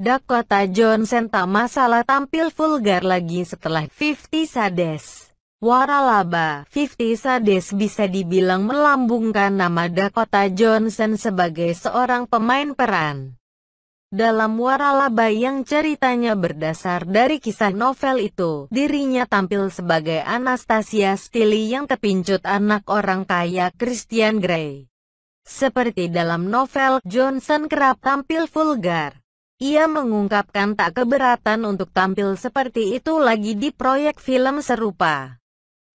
Dakota Johnson tak masalah tampil vulgar lagi setelah 50 Sades. Waralaba, 50 Sades bisa dibilang melambungkan nama Dakota Johnson sebagai seorang pemain peran. Dalam Waralaba yang ceritanya berdasar dari kisah novel itu, dirinya tampil sebagai Anastasia Steele yang kepincut anak orang kaya Christian Grey. Seperti dalam novel, Johnson kerap tampil vulgar. Ia mengungkapkan tak keberatan untuk tampil seperti itu lagi di proyek film serupa.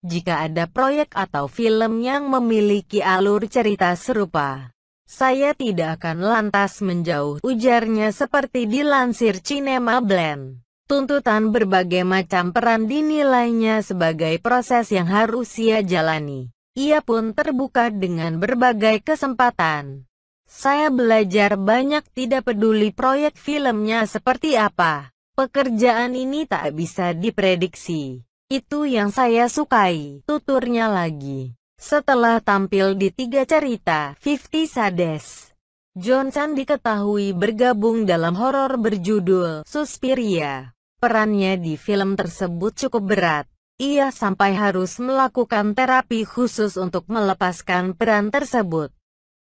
Jika ada proyek atau film yang memiliki alur cerita serupa, saya tidak akan lantas menjauh, ujarnya seperti dilansir Cinema Blend. Tuntutan berbagai macam peran dinilainya sebagai proses yang harus ia jalani. Ia pun terbuka dengan berbagai kesempatan. Saya belajar banyak tidak peduli proyek filmnya seperti apa. Pekerjaan ini tak bisa diprediksi. Itu yang saya sukai, tuturnya lagi. Setelah tampil di tiga cerita, 50 Sades, Johnson diketahui bergabung dalam horor berjudul Suspiria. Perannya di film tersebut cukup berat. Ia sampai harus melakukan terapi khusus untuk melepaskan peran tersebut.